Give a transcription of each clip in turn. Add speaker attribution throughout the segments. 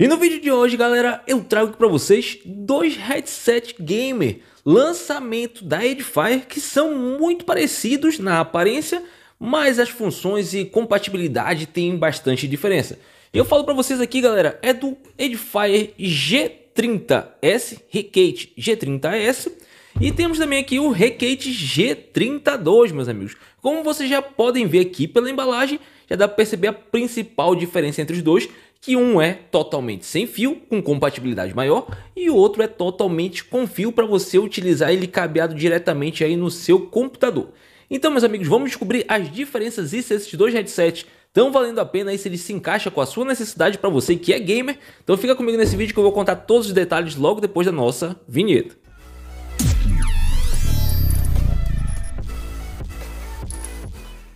Speaker 1: E no vídeo de hoje, galera, eu trago para vocês dois headset gamer, lançamento da Edifier, que são muito parecidos na aparência, mas as funções e compatibilidade têm bastante diferença. E eu falo para vocês aqui, galera, é do Edifier G30S, Recate G30S, e temos também aqui o Recate G32, meus amigos. Como vocês já podem ver aqui pela embalagem, já dá para perceber a principal diferença entre os dois, que um é totalmente sem fio, com compatibilidade maior, e o outro é totalmente com fio para você utilizar ele cabeado diretamente aí no seu computador. Então, meus amigos, vamos descobrir as diferenças e se esses dois headsets estão valendo a pena e se eles se encaixam com a sua necessidade para você que é gamer. Então fica comigo nesse vídeo que eu vou contar todos os detalhes logo depois da nossa vinheta.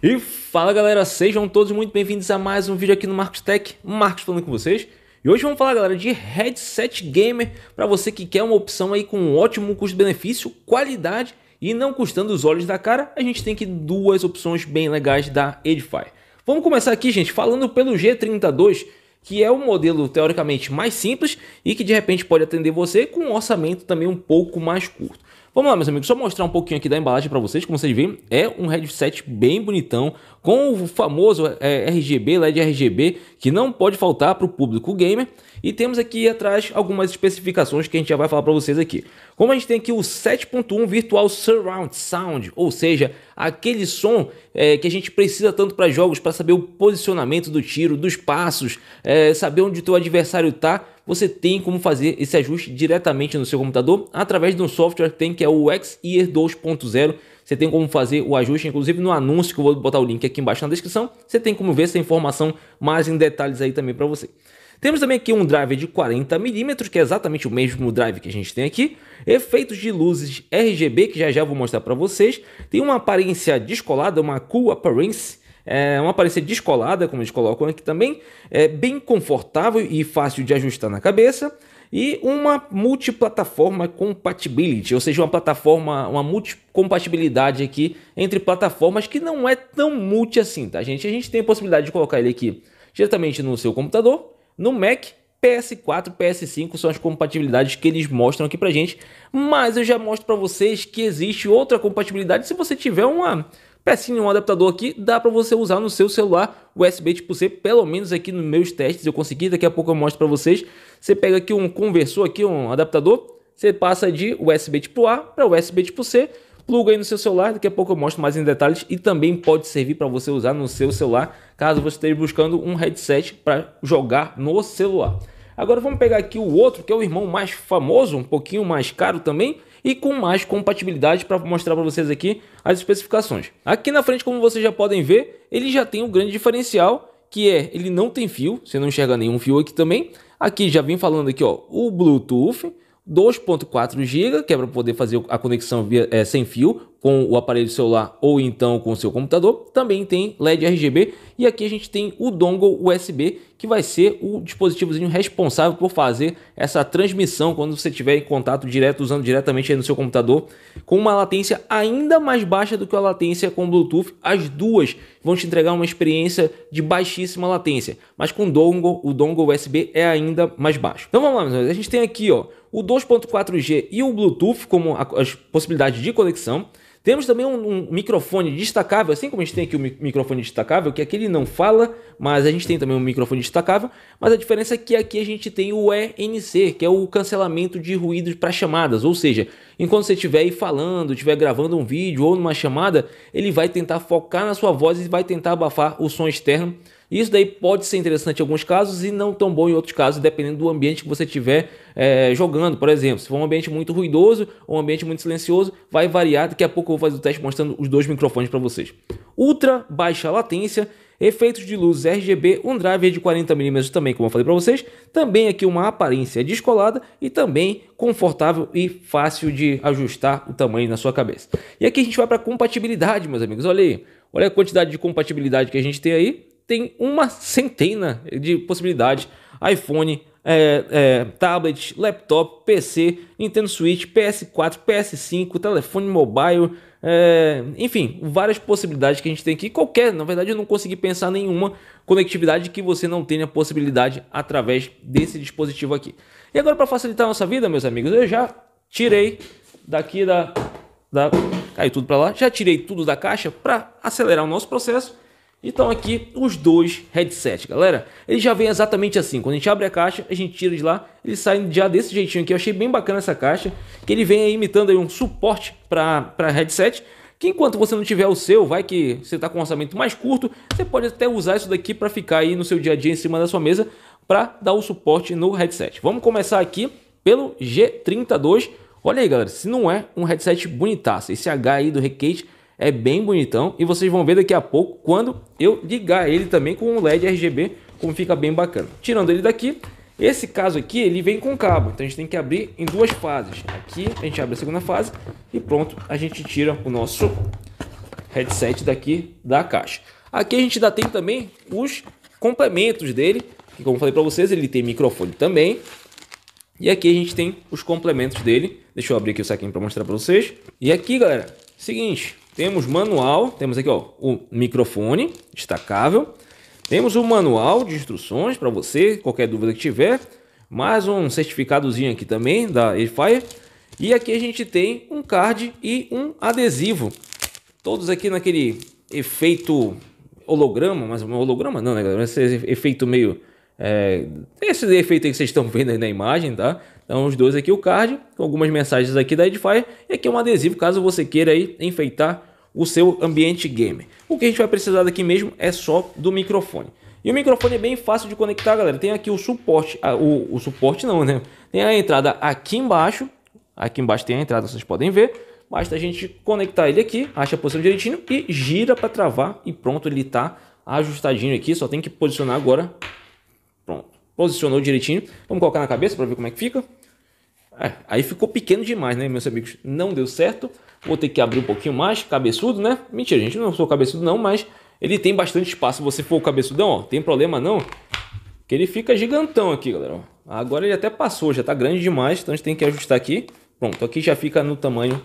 Speaker 1: E Fala galera, sejam todos muito bem-vindos a mais um vídeo aqui no Marcos Tech, Marcos falando com vocês. E hoje vamos falar, galera, de headset gamer para você que quer uma opção aí com um ótimo custo-benefício, qualidade e não custando os olhos da cara. A gente tem aqui duas opções bem legais da Edify. Vamos começar aqui, gente, falando pelo G32, que é um modelo teoricamente mais simples e que de repente pode atender você com um orçamento também um pouco mais curto. Vamos lá, meus amigos, só mostrar um pouquinho aqui da embalagem para vocês, como vocês veem, é um headset bem bonitão, com o famoso é, RGB, LED RGB, que não pode faltar para o público gamer. E temos aqui atrás algumas especificações que a gente já vai falar para vocês aqui. Como a gente tem aqui o 7.1 Virtual Surround Sound, ou seja, aquele som é, que a gente precisa tanto para jogos, para saber o posicionamento do tiro, dos passos, é, saber onde o teu adversário está, você tem como fazer esse ajuste diretamente no seu computador através de um software que tem que é o X-Ear 2.0, você tem como fazer o ajuste, inclusive no anúncio que eu vou botar o link aqui embaixo na descrição. Você tem como ver essa informação mais em detalhes aí também para você. Temos também aqui um drive de 40mm, que é exatamente o mesmo drive que a gente tem aqui. Efeitos de luzes RGB, que já já vou mostrar para vocês. Tem uma aparência descolada, uma cool appearance. É uma aparência descolada, como eles colocam aqui também. É bem confortável e fácil de ajustar na cabeça e uma multiplataforma compatibility, ou seja, uma plataforma, uma multicompatibilidade aqui entre plataformas que não é tão multi assim, tá gente? A gente tem a possibilidade de colocar ele aqui diretamente no seu computador, no Mac PS4, PS5 são as compatibilidades que eles mostram aqui pra gente, mas eu já mostro para vocês que existe outra compatibilidade se você tiver uma pecinha, um adaptador aqui, dá para você usar no seu celular USB tipo C, pelo menos aqui nos meus testes eu consegui, daqui a pouco eu mostro para vocês. Você pega aqui um conversor aqui, um adaptador, você passa de USB tipo A para USB tipo C, pluga aí no seu celular, daqui a pouco eu mostro mais em detalhes e também pode servir para você usar no seu celular, caso você esteja buscando um headset para jogar no celular. Agora vamos pegar aqui o outro, que é o irmão mais famoso, um pouquinho mais caro também, e com mais compatibilidade para mostrar para vocês aqui as especificações. Aqui na frente, como vocês já podem ver, ele já tem um grande diferencial, que é, ele não tem fio, você não enxerga nenhum fio aqui também. Aqui já vim falando aqui, ó, o Bluetooth, 2.4 GB, que é para poder fazer a conexão via, é, sem fio, com o aparelho celular ou então com o seu computador. Também tem LED RGB e aqui a gente tem o dongle USB que vai ser o dispositivozinho responsável por fazer essa transmissão quando você estiver em contato direto, usando diretamente no seu computador, com uma latência ainda mais baixa do que a latência com Bluetooth. As duas vão te entregar uma experiência de baixíssima latência, mas com dongle, o dongle USB é ainda mais baixo. Então vamos lá, meus amigos. a gente tem aqui ó, o 2.4G e o Bluetooth como as possibilidades de conexão. Temos também um, um, microfone destacável, assim como a gente tem aqui o microfone destacável, que aqui ele não fala, mas a gente tem também um microfone destacável, mas a diferença é que aqui a gente tem o ENC, que é o cancelamento de ruídos para chamadas, ou seja, enquanto você estiver aí falando, estiver gravando um vídeo ou numa chamada, ele vai tentar focar na sua voz e vai tentar abafar o som externo isso daí pode ser interessante em alguns casos e não tão bom em outros casos, dependendo do ambiente que você estiver é, eh, jogando. Por exemplo, se for um ambiente muito ruidoso ou um ambiente muito silencioso, vai variar. Daqui a pouco eu vou fazer o teste mostrando os dois microfones para vocês. Ultra baixa latência, efeitos de luz RGB, um driver de 40mm também, como eu falei para vocês, também aqui uma aparência descolada e também confortável e fácil de ajustar o tamanho na sua cabeça. E aqui a gente vai para compatibilidade, meus amigos, olha aí, olha a quantidade de compatibilidade que a gente tem aí, tem uma centena de possibilidades: iPhone, é, é, tablet, laptop, PC, Nintendo Switch, PS4, PS5, telefone mobile, é, enfim, várias possibilidades que a gente tem aqui. Qualquer, na verdade, eu não consegui pensar nenhuma conectividade que você não tenha possibilidade através desse dispositivo aqui. E agora, para facilitar a nossa vida, meus amigos, eu já tirei daqui da. da caiu tudo para lá, já tirei tudo da caixa para acelerar o nosso processo então aqui os dois headsets, galera. Ele já vem exatamente assim. Quando a gente abre a caixa, a gente tira de lá, ele sai já desse jeitinho aqui. Eu achei bem bacana essa caixa, que ele vem aí imitando aí um suporte para headset. Que enquanto você não tiver o seu, vai que você está com um orçamento mais curto, você pode até usar isso daqui para ficar aí no seu dia a dia em cima da sua mesa para dar o suporte no headset. Vamos começar aqui pelo G32. Olha aí, galera, se não é um headset bonitaço, esse H aí do Recate é bem bonitão e vocês vão ver daqui a pouco quando eu ligar ele também com o LED RGB, como fica bem bacana. Tirando ele daqui, esse caso aqui, ele vem com cabo, então a gente tem que abrir em duas fases. Aqui a gente abre a segunda fase e pronto, a gente tira o nosso headset daqui da caixa. Aqui a gente ainda tem também os complementos dele, que como falei para vocês, ele tem microfone também. E aqui a gente tem os complementos dele. Deixa eu abrir aqui o saquinho para mostrar para vocês. E aqui, galera, seguinte, temos manual, temos aqui ó, o microfone destacável. Temos o um manual de instruções para você, qualquer dúvida que tiver. Mais um certificadozinho aqui também da Airfire. E aqui a gente tem um card e um adesivo. Todos aqui naquele efeito holograma, mas é holograma não, né galera? Esse efeito meio é, esse efeito aí que vocês estão vendo aí na imagem, tá? Então os dois aqui o card, com algumas mensagens aqui da Edifier e aqui um adesivo caso você queira aí enfeitar o seu ambiente gamer. O que a gente vai precisar daqui mesmo é só do microfone. E o microfone é bem fácil de conectar, galera. Tem aqui o suporte, a, o, o suporte não, né? Tem a entrada aqui embaixo, aqui embaixo tem a entrada, vocês podem ver. Basta a gente conectar ele aqui, acha a posição direitinho e gira para travar e pronto, ele tá ajustadinho aqui. Só tem que posicionar agora posicionou direitinho. Vamos colocar na cabeça para ver como é que fica. É, aí ficou pequeno demais, né, meus amigos? Não deu certo. Vou ter que abrir um pouquinho mais, cabeçudo, né? Mentira, gente, não sou cabeçudo não, mas ele tem bastante espaço. Se você for o cabeçudão, ó, tem problema não, que ele fica gigantão aqui, galera. Agora ele até passou, já tá grande demais, então a gente tem que ajustar aqui. Pronto, aqui já fica no tamanho...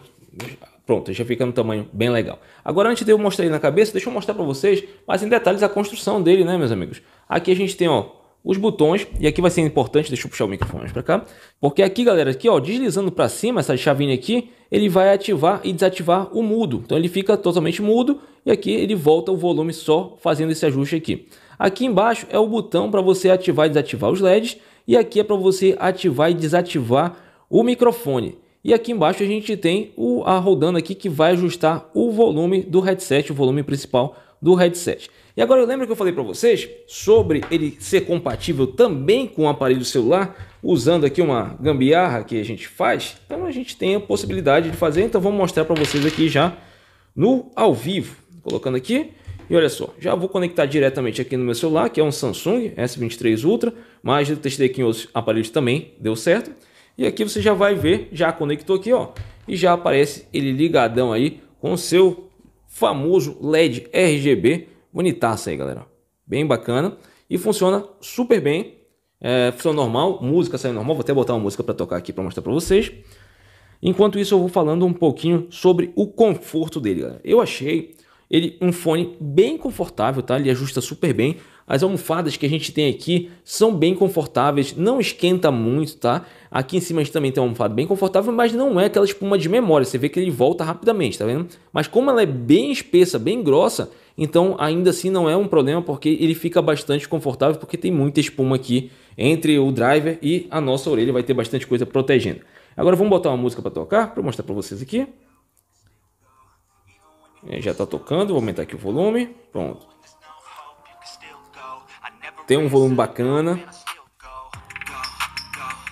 Speaker 1: Pronto, já fica no tamanho bem legal. Agora, antes de eu mostrar ele na cabeça, deixa eu mostrar para vocês, mais em detalhes, a construção dele, né, meus amigos? Aqui a gente tem, ó, os botões, e aqui vai ser importante, deixa eu puxar o microfone para cá, porque aqui, galera, aqui, ó, deslizando para cima, essa chavinha aqui, ele vai ativar e desativar o mudo. Então ele fica totalmente mudo e aqui ele volta o volume só fazendo esse ajuste aqui. Aqui embaixo é o botão para você ativar e desativar os LEDs e aqui é para você ativar e desativar o microfone. E aqui embaixo a gente tem o, a rodando aqui que vai ajustar o volume do headset, o volume principal do headset. E agora eu lembro que eu falei para vocês sobre ele ser compatível também com o aparelho celular, usando aqui uma gambiarra que a gente faz. Então a gente tem a possibilidade de fazer, então vou mostrar para vocês aqui já no ao vivo. Colocando aqui, e olha só, já vou conectar diretamente aqui no meu celular, que é um Samsung S23 Ultra, mas eu testei aqui em outros aparelhos também, deu certo. E aqui você já vai ver, já conectou aqui, ó, e já aparece ele ligadão aí com o seu famoso LED RGB Bonitaça aí, galera. Bem bacana. E funciona super bem. É, funciona normal, música sai normal. Vou até botar uma música para tocar aqui para mostrar para vocês. Enquanto isso, eu vou falando um pouquinho sobre o conforto dele, galera. Eu achei ele um fone bem confortável, tá? Ele ajusta super bem. As almofadas que a gente tem aqui são bem confortáveis, não esquenta muito, tá? Aqui em cima a gente também tem uma almofada bem confortável, mas não é aquela espuma de memória. Você vê que ele volta rapidamente, tá vendo? Mas como ela é bem espessa, bem grossa, então, ainda assim, não é um problema porque ele fica bastante confortável porque tem muita espuma aqui entre o driver e a nossa orelha, vai ter bastante coisa protegendo. Agora vamos botar uma música para tocar, para mostrar para vocês aqui. É, já está tocando, vou aumentar aqui o volume. Pronto. Tem um volume bacana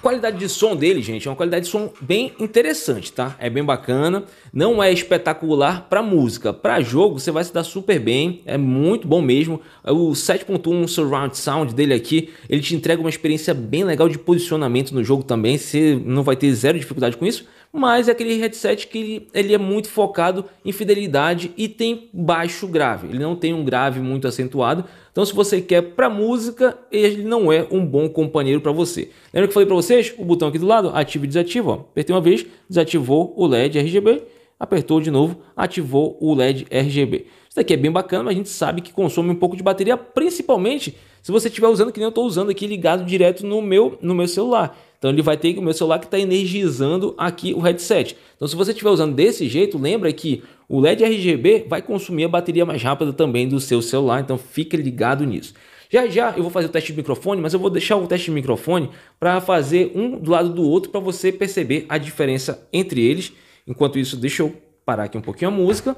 Speaker 1: qualidade de som dele, gente, é uma qualidade de som bem interessante, tá? É bem bacana, não é espetacular para música. Para jogo, você vai se dar super bem, é muito bom mesmo. O 7.1 Surround Sound dele aqui, ele te entrega uma experiência bem legal de posicionamento no jogo também, você não vai ter zero dificuldade com isso, mas é aquele headset que ele, ele, é muito focado em fidelidade e tem baixo grave. Ele não tem um grave muito acentuado, então, se você quer para música, ele não é um bom companheiro para você. Lembra que eu falei para vocês? O botão aqui do lado, ativa e desativa. Apertei uma vez, desativou o LED RGB. Apertou de novo, ativou o LED RGB. Isso daqui é bem bacana, mas a gente sabe que consome um pouco de bateria, principalmente se você estiver usando que nem eu estou usando aqui ligado direto no meu, no meu celular. Então ele vai ter que o meu celular que está energizando aqui o headset. Então se você estiver usando desse jeito, lembra que o LED RGB vai consumir a bateria mais rápida também do seu celular, então fique ligado nisso. Já já eu vou fazer o teste de microfone, mas eu vou deixar o teste de microfone para fazer um do lado do outro para você perceber a diferença entre eles. Enquanto isso, deixa eu parar aqui um pouquinho a música.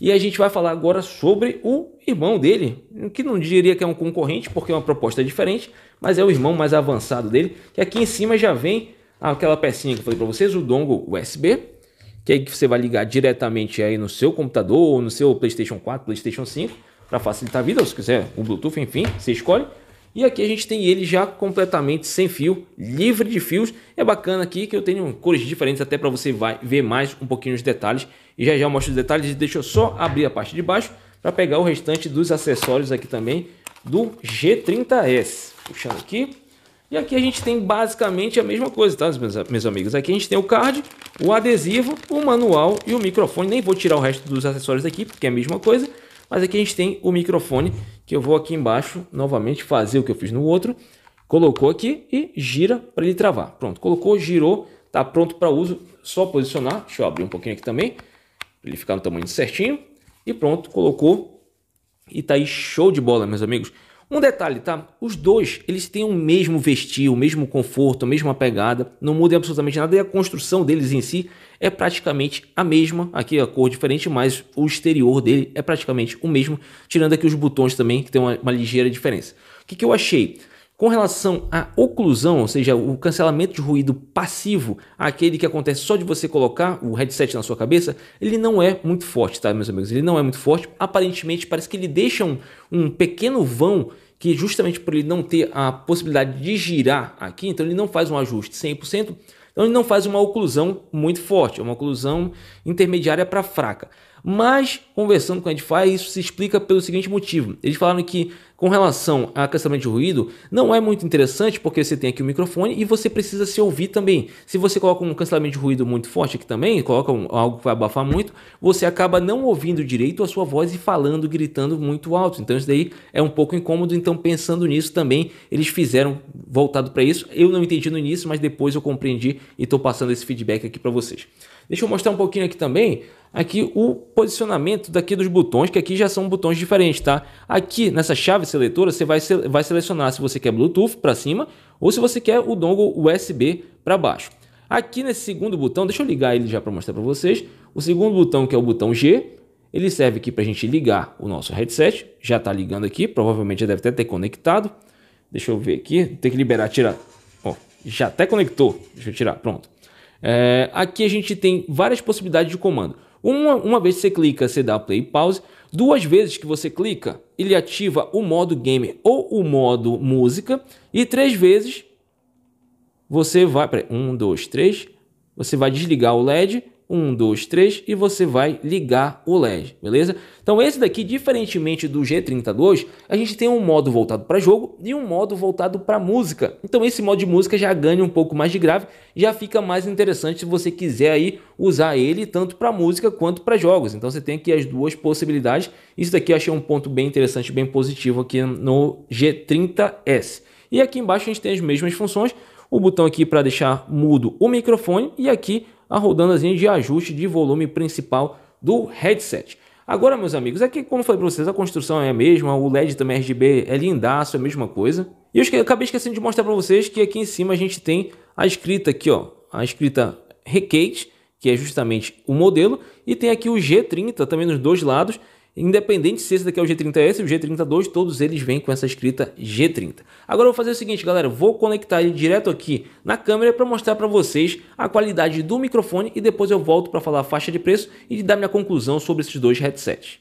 Speaker 1: E a gente vai falar agora sobre o irmão dele, que não diria que é um concorrente, porque é uma proposta diferente, mas é o irmão mais avançado dele. Que aqui em cima já vem aquela pecinha que eu falei para vocês, o dongle USB, que é que você vai ligar diretamente aí no seu computador, ou no seu PlayStation 4, PlayStation 5, para facilitar a vida, ou se quiser o Bluetooth, enfim, você escolhe. E aqui a gente tem ele já completamente sem fio, livre de fios. É bacana aqui que eu tenho cores diferentes até para você vai ver mais um pouquinho os detalhes. E já já eu mostro os detalhes. Deixa eu só abrir a parte de baixo para pegar o restante dos acessórios aqui também do G30S. Puxando aqui. E aqui a gente tem basicamente a mesma coisa, tá, meus, meus amigos? Aqui a gente tem o card, o adesivo, o manual e o microfone. Nem vou tirar o resto dos acessórios aqui, porque é a mesma coisa. Mas aqui a gente tem o microfone que eu vou aqui embaixo novamente fazer o que eu fiz no outro, colocou aqui e gira para ele travar. Pronto, colocou, girou, tá pronto para uso, só posicionar, deixa eu abrir um pouquinho aqui também, para ele ficar no tamanho certinho, e pronto, colocou e tá aí show de bola, meus amigos. Um detalhe, tá? Os dois, eles têm o mesmo vestir, o mesmo conforto, a mesma pegada, não muda absolutamente nada e a construção deles em si é praticamente a mesma. Aqui a cor diferente, mas o exterior dele é praticamente o mesmo, tirando aqui os botões também, que tem uma, uma ligeira diferença. O que, que eu achei? Com relação à oclusão, ou seja, o cancelamento de ruído passivo, aquele que acontece só de você colocar o headset na sua cabeça, ele não é muito forte, tá, meus amigos? Ele não é muito forte. Aparentemente, parece que ele deixa um, um pequeno vão que justamente por ele não ter a possibilidade de girar aqui, então ele não faz um ajuste 100%, então ele não faz uma oclusão muito forte, é uma oclusão intermediária para fraca. Mas, conversando com a Edify, isso se explica pelo seguinte motivo. Eles falaram que, com relação a cancelamento de ruído, não é muito interessante porque você tem aqui o microfone e você precisa se ouvir também. Se você coloca um cancelamento de ruído muito forte aqui também, coloca um, algo que vai abafar muito, você acaba não ouvindo direito a sua voz e falando, gritando muito alto. Então, isso daí é um pouco incômodo. Então, pensando nisso também, eles fizeram voltado para isso. Eu não entendi no início, mas depois eu compreendi e estou passando esse feedback aqui para vocês. Deixa eu mostrar um pouquinho aqui também aqui o posicionamento daqui dos botões, que aqui já são botões diferentes, tá? Aqui nessa chave seletora você vai, vai selecionar se você quer Bluetooth para cima ou se você quer o dongle USB para baixo. Aqui nesse segundo botão, deixa eu ligar ele já para mostrar para vocês. O segundo botão que é o botão G, ele serve aqui para a gente ligar o nosso headset. Já está ligando aqui, provavelmente já deve até ter conectado. Deixa eu ver aqui, tem que liberar, tirar. Ó, já até conectou. Deixa eu tirar, pronto. É, aqui a gente tem várias possibilidades de comando. Uma, uma vez que você clica, você dá play e pause. Duas vezes que você clica, ele ativa o modo gamer ou o modo música. E três vezes você vai. Peraí, um, dois, três. Você vai desligar o LED 1, 2, 3 e você vai ligar o LED, beleza? Então esse daqui, diferentemente do G32, a gente tem um modo voltado para jogo e um modo voltado para música. Então esse modo de música já ganha um pouco mais de grave, já fica mais interessante se você quiser aí usar ele tanto para música quanto para jogos. Então você tem aqui as duas possibilidades. Isso daqui eu achei um ponto bem interessante, bem positivo aqui no G30S. E aqui embaixo a gente tem as mesmas funções, o botão aqui para deixar mudo o microfone e aqui a rodandazinha de ajuste de volume principal do headset. Agora, meus amigos, é que como eu falei para vocês, a construção é a mesma, o LED também é RGB é lindaço, é a mesma coisa. E eu acabei esquecendo de mostrar para vocês que aqui em cima a gente tem a escrita aqui, ó, a escrita Recate, que é justamente o modelo, e tem aqui o G30 também nos dois lados, Independente se esse daqui é o G30S ou o G32, todos eles vêm com essa escrita G30. Agora eu vou fazer o seguinte, galera, vou conectar ele direto aqui na câmera para mostrar para vocês a qualidade do microfone e depois eu volto para falar a faixa de preço e dar minha conclusão sobre esses dois headsets.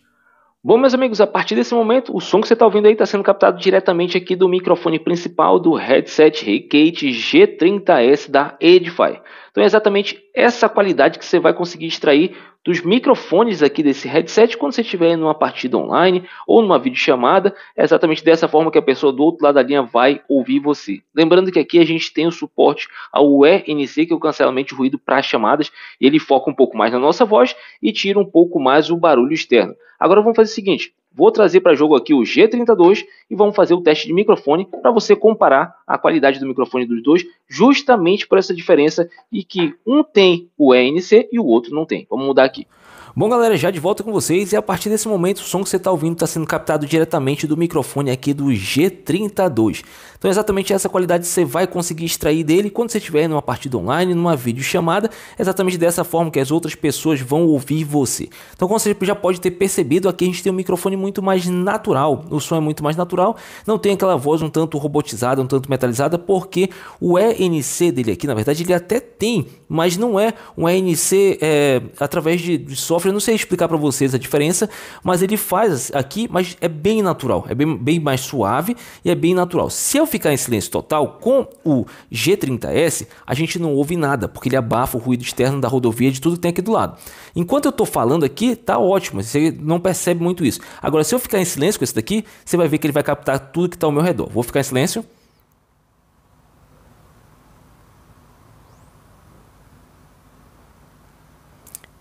Speaker 1: Bom, meus amigos, a partir desse momento, o som que você está ouvindo aí está sendo captado diretamente aqui do microfone principal do headset Recate G30S da Edify. Então é exatamente essa qualidade que você vai conseguir extrair dos microfones aqui desse headset quando você estiver em uma partida online ou numa videochamada. É exatamente dessa forma que a pessoa do outro lado da linha vai ouvir você. Lembrando que aqui a gente tem o suporte ao ENC, que é o cancelamento de ruído para chamadas, ele foca um pouco mais na nossa voz e tira um pouco mais o barulho externo. Agora vamos fazer o seguinte: Vou trazer para jogo aqui o G32 e vamos fazer o teste de microfone para você comparar a qualidade do microfone dos dois, justamente por essa diferença e que um tem o ENC e o outro não tem. Vamos mudar aqui. Bom, galera, já de volta com vocês e a partir desse momento o som que você está ouvindo está sendo captado diretamente do microfone aqui do G32. Então, é exatamente essa qualidade você vai conseguir extrair dele quando você estiver numa partida online, numa videochamada, é exatamente dessa forma que as outras pessoas vão ouvir você. Então, como você já pode ter percebido, aqui a gente tem um microfone muito mais natural, o som é muito mais natural, não tem aquela voz um tanto robotizada, um tanto metalizada, porque o ENC dele aqui, na verdade, ele até tem, mas não é um ENC é, através de, de software sofre. Eu não sei explicar para vocês a diferença, mas ele faz aqui, mas é bem natural, é bem, bem mais suave e é bem natural. Se eu ficar em silêncio total com o G30S, a gente não ouve nada, porque ele abafa o ruído externo da rodovia de tudo que tem aqui do lado. Enquanto eu tô falando aqui, tá ótimo, você não percebe muito isso. Agora, se eu ficar em silêncio com esse daqui, você vai ver que ele vai captar tudo que está ao meu redor. Vou ficar em silêncio.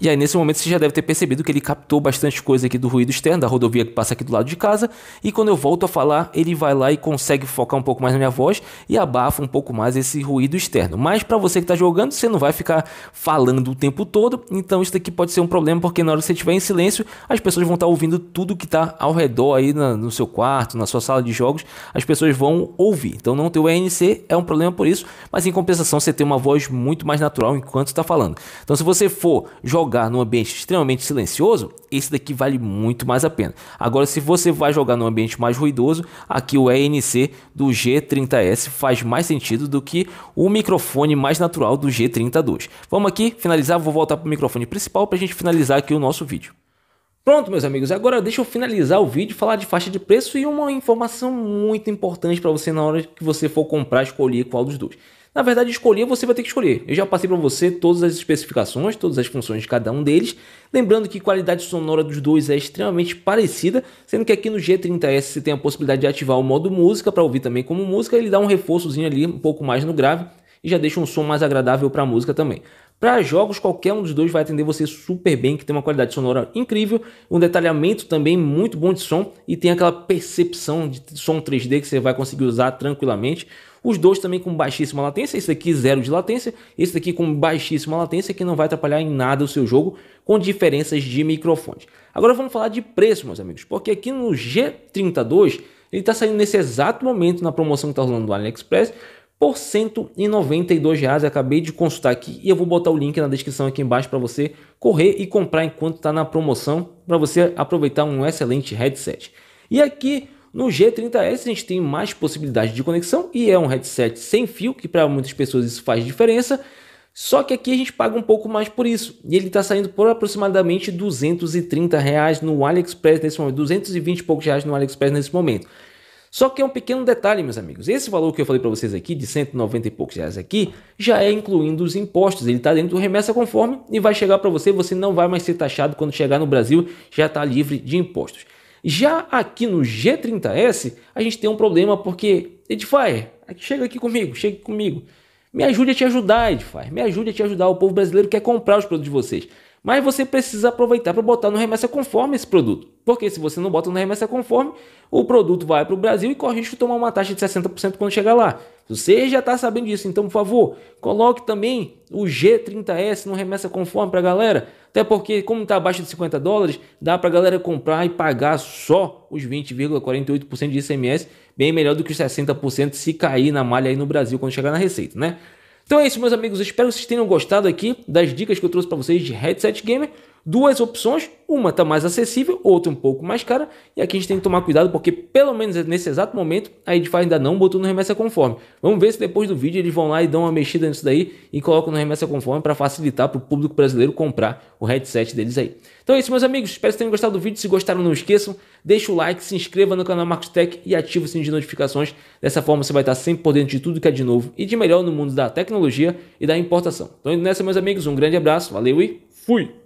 Speaker 1: E aí, nesse momento, você já deve ter percebido que ele captou bastante coisa aqui do ruído externo, da rodovia que passa aqui do lado de casa. E quando eu volto a falar, ele vai lá e consegue focar um pouco mais na minha voz e abafa um pouco mais esse ruído externo. Mas para você que está jogando, você não vai ficar falando o tempo todo. Então, isso daqui pode ser um problema, porque na hora que você estiver em silêncio, as pessoas vão estar tá ouvindo tudo que está ao redor aí na, no seu quarto, na sua sala de jogos. As pessoas vão ouvir. Então, não ter o ANC é um problema por isso. Mas em compensação, você tem uma voz muito mais natural enquanto está falando. Então, se você for jogar jogar num ambiente extremamente silencioso, esse daqui vale muito mais a pena. Agora, se você vai jogar num ambiente mais ruidoso, aqui o ENC do G30S faz mais sentido do que o microfone mais natural do G32. Vamos aqui finalizar, vou voltar para o microfone principal para a gente finalizar aqui o nosso vídeo. Pronto, meus amigos, agora deixa eu finalizar o vídeo, falar de faixa de preço e uma informação muito importante para você na hora que você for comprar, escolher qual dos dois. Na verdade, escolher você vai ter que escolher. Eu já passei para você todas as especificações, todas as funções de cada um deles. Lembrando que a qualidade sonora dos dois é extremamente parecida, sendo que aqui no G30S você tem a possibilidade de ativar o modo música para ouvir também como música, ele dá um reforçozinho ali um pouco mais no grave e já deixa um som mais agradável para a música também. Para jogos, qualquer um dos dois vai atender você super bem, que tem uma qualidade sonora incrível, um detalhamento também muito bom de som e tem aquela percepção de som 3D que você vai conseguir usar tranquilamente. Os dois também com baixíssima latência, esse daqui zero de latência, esse daqui com baixíssima latência que não vai atrapalhar em nada o seu jogo com diferenças de microfone Agora vamos falar de preço, meus amigos, porque aqui no G32 ele está saindo nesse exato momento na promoção que está rolando do AliExpress por R$ 192. Reais. Eu acabei de consultar aqui e eu vou botar o link na descrição aqui embaixo para você correr e comprar enquanto está na promoção para você aproveitar um excelente headset. E aqui no G30S a gente tem mais possibilidade de conexão e é um headset sem fio, que para muitas pessoas isso faz diferença. Só que aqui a gente paga um pouco mais por isso. E ele está saindo por aproximadamente 230 reais no AliExpress nesse momento, 220 e poucos reais no AliExpress nesse momento. Só que é um pequeno detalhe, meus amigos. Esse valor que eu falei para vocês aqui, de 190 e poucos reais aqui, já é incluindo os impostos. Ele está dentro do remessa conforme e vai chegar para você. Você não vai mais ser taxado quando chegar no Brasil, já está livre de impostos. Já aqui no G30S, a gente tem um problema porque, Edifier, chega aqui comigo, chega aqui comigo. Me ajude a te ajudar, Edifier, me ajude a te ajudar. O povo brasileiro quer comprar os produtos de vocês. Mas você precisa aproveitar para botar no remessa conforme esse produto. Porque se você não bota no remessa conforme, o produto vai para o Brasil e corre risco de tomar uma taxa de 60% quando chegar lá. Você já está sabendo disso, então por favor, coloque também o G30S no remessa conforme para a galera. Até porque, como está abaixo de 50 dólares, dá para a galera comprar e pagar só os 20,48% de ICMS, bem melhor do que os 60% se cair na malha aí no Brasil quando chegar na receita, né? Então é isso, meus amigos. Espero que vocês tenham gostado aqui das dicas que eu trouxe para vocês de headset gamer duas opções, uma está mais acessível, outra um pouco mais cara, e aqui a gente tem que tomar cuidado porque pelo menos nesse exato momento a Edify ainda não botou no remessa conforme. Vamos ver se depois do vídeo eles vão lá e dão uma mexida nisso daí e colocam no remessa conforme para facilitar para o público brasileiro comprar o headset deles aí. Então é isso meus amigos, espero que tenham gostado do vídeo, se gostaram não esqueçam, deixa o like, se inscreva no canal Marcos Tech e ativa o sininho de notificações, dessa forma você vai estar sempre por dentro de tudo que é de novo e de melhor no mundo da tecnologia e da importação. Então indo nessa meus amigos, um grande abraço, valeu e fui!